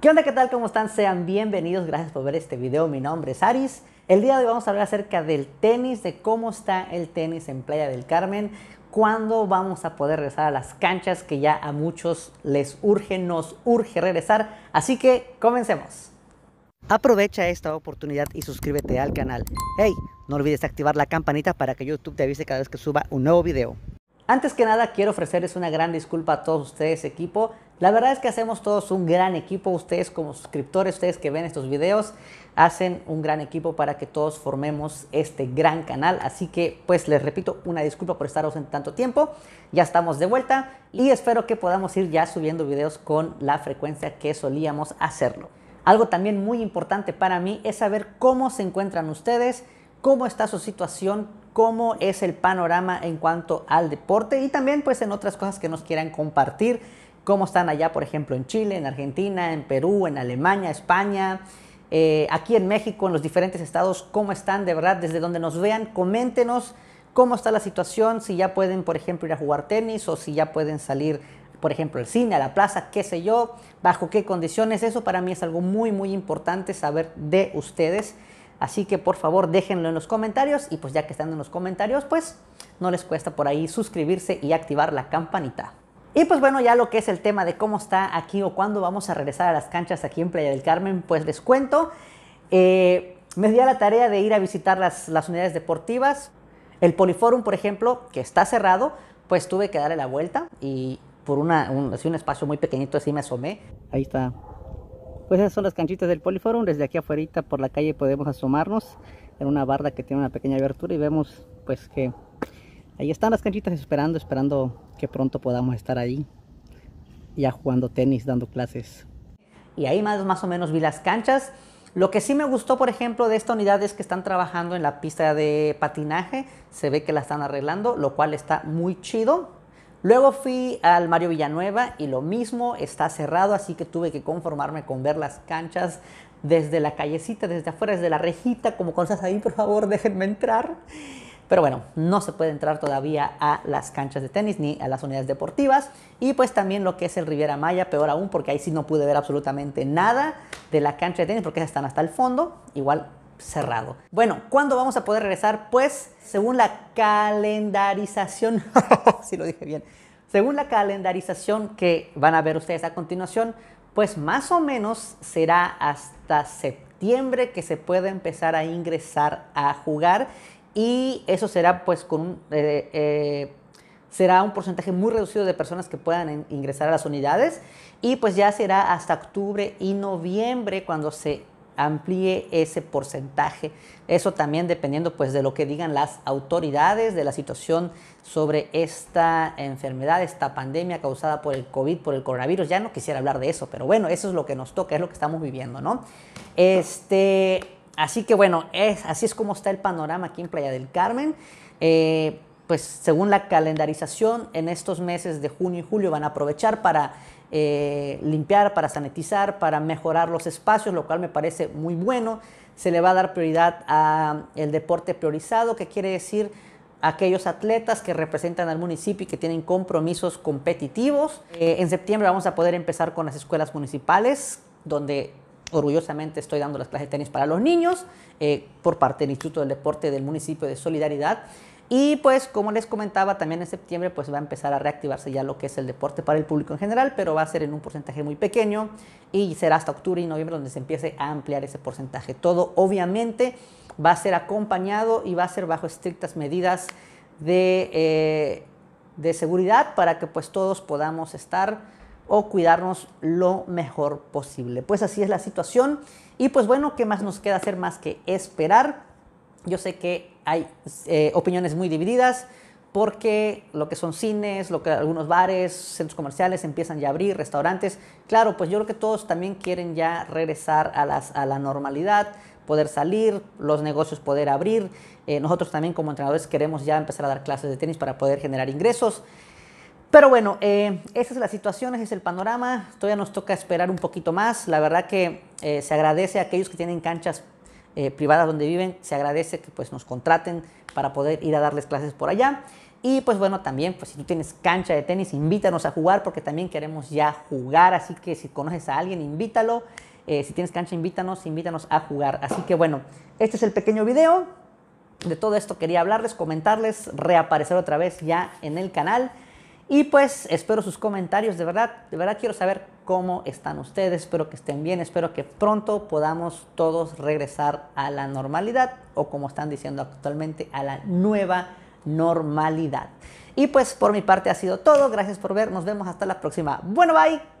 ¿Qué onda? ¿Qué tal? ¿Cómo están? Sean bienvenidos. Gracias por ver este video. Mi nombre es Aris. El día de hoy vamos a hablar acerca del tenis, de cómo está el tenis en Playa del Carmen, cuándo vamos a poder regresar a las canchas que ya a muchos les urge, nos urge regresar. Así que comencemos. Aprovecha esta oportunidad y suscríbete al canal. Hey, no olvides activar la campanita para que YouTube te avise cada vez que suba un nuevo video. Antes que nada, quiero ofrecerles una gran disculpa a todos ustedes, equipo. La verdad es que hacemos todos un gran equipo. Ustedes como suscriptores, ustedes que ven estos videos, hacen un gran equipo para que todos formemos este gran canal. Así que pues les repito una disculpa por estaros en tanto tiempo. Ya estamos de vuelta y espero que podamos ir ya subiendo videos con la frecuencia que solíamos hacerlo. Algo también muy importante para mí es saber cómo se encuentran ustedes, cómo está su situación, cómo es el panorama en cuanto al deporte y también pues en otras cosas que nos quieran compartir cómo están allá, por ejemplo, en Chile, en Argentina, en Perú, en Alemania, España, eh, aquí en México, en los diferentes estados, cómo están de verdad, desde donde nos vean, coméntenos cómo está la situación, si ya pueden, por ejemplo, ir a jugar tenis o si ya pueden salir, por ejemplo, al cine, a la plaza, qué sé yo, bajo qué condiciones. Eso para mí es algo muy, muy importante saber de ustedes. Así que por favor déjenlo en los comentarios y pues ya que están en los comentarios, pues no les cuesta por ahí suscribirse y activar la campanita. Y pues bueno, ya lo que es el tema de cómo está aquí o cuándo vamos a regresar a las canchas aquí en Playa del Carmen, pues les cuento. Eh, me di a la tarea de ir a visitar las, unidades deportivas. El Poliforum, por ejemplo, que está cerrado, pues tuve que darle la vuelta y por una, un, un espacio muy pequeñito así me asomé. Ahí está. Pues esas son las canchitas del Poliforum. Desde aquí afuera por la calle podemos asomarnos en una barda que tiene una pequeña abertura y vemos pues que Ahí están las canchitas esperando, esperando que pronto podamos estar ahí, ya jugando tenis, dando clases. Y ahí más, o menos vi las canchas. Lo que sí me gustó, por ejemplo, de esta unidad es que están trabajando en la pista de patinaje. Se ve que la están arreglando, lo cual está muy chido. Luego fui al Mario Villanueva y lo mismo, está cerrado, así que tuve que conformarme con ver las canchas desde la callecita, desde afuera, desde la rejita, como cosas ahí, por favor, déjenme entrar. Pero bueno, no se puede entrar todavía a las canchas de tenis ni a las unidades deportivas. Y pues también lo que es el Riviera Maya, peor aún, porque ahí sí no pude ver absolutamente nada de la cancha de tenis, porque están hasta el fondo, igual cerrado. Bueno, ¿cuándo vamos a poder regresar? Pues según la calendarización, si lo dije bien, según la calendarización que van a ver ustedes a continuación, pues más o menos será hasta septiembre que se puede empezar a ingresar a jugar y eso será pues con un, eh, eh, será un porcentaje muy reducido de personas que puedan ingresar a las unidades y pues ya será hasta octubre y noviembre cuando se amplíe ese porcentaje. Eso también dependiendo pues de lo que digan las autoridades de la situación sobre esta enfermedad, esta pandemia causada por el COVID, por el coronavirus. Ya no quisiera hablar de eso, pero bueno, eso es lo que nos toca, es lo que estamos viviendo, ¿no? Este, Así que bueno, es, así es como está el panorama aquí en Playa del Carmen. Eh, pues según la calendarización, en estos meses de junio y julio van a aprovechar para eh, limpiar, para sanetizar, para mejorar los espacios, lo cual me parece muy bueno. Se le va a dar prioridad al deporte priorizado, que quiere decir aquellos atletas que representan al municipio y que tienen compromisos competitivos. Eh, en septiembre vamos a poder empezar con las escuelas municipales, donde Orgullosamente estoy dando las clases de tenis para los niños eh, por parte del Instituto del Deporte del Municipio de Solidaridad. Y pues como les comentaba, también en septiembre pues va a empezar a reactivarse ya lo que es el deporte para el público en general, pero va a ser en un porcentaje muy pequeño y será hasta octubre y noviembre donde se empiece a ampliar ese porcentaje. Todo obviamente va a ser acompañado y va a ser bajo estrictas medidas de, eh, de seguridad para que pues todos podamos estar o cuidarnos lo mejor posible. Pues así es la situación y pues bueno, ¿qué más nos queda hacer más que esperar? Yo sé que hay eh, opiniones muy divididas porque lo que son cines, lo que algunos bares, centros comerciales empiezan ya a abrir, restaurantes. Claro, pues yo creo que todos también quieren ya regresar a, la normalidad, poder salir, los negocios poder abrir. Eh, nosotros también como entrenadores queremos ya empezar a dar clases de tenis para poder generar ingresos. Pero bueno, eh, esa es la situación, ese es el panorama. Todavía nos toca esperar un poquito más. La verdad que eh, se agradece a aquellos que tienen canchas eh, privadas donde viven, se agradece que pues, nos contraten para poder ir a darles clases por allá. Y pues bueno, también, pues si tú tienes cancha de tenis, invítanos a jugar porque también queremos ya jugar. Así que si conoces a alguien, invítalo. Eh, si tienes cancha, invítanos, invítanos a jugar. Así que bueno, este es el pequeño video. De todo esto quería hablarles, comentarles, reaparecer otra vez ya en el canal. Y pues espero sus comentarios, de verdad, de verdad quiero saber cómo están ustedes, espero que estén bien, espero que pronto podamos todos regresar a la normalidad o como están diciendo actualmente, a la nueva normalidad. Y pues por mi parte ha sido todo, gracias por ver, nos vemos hasta la próxima. Bueno, bye.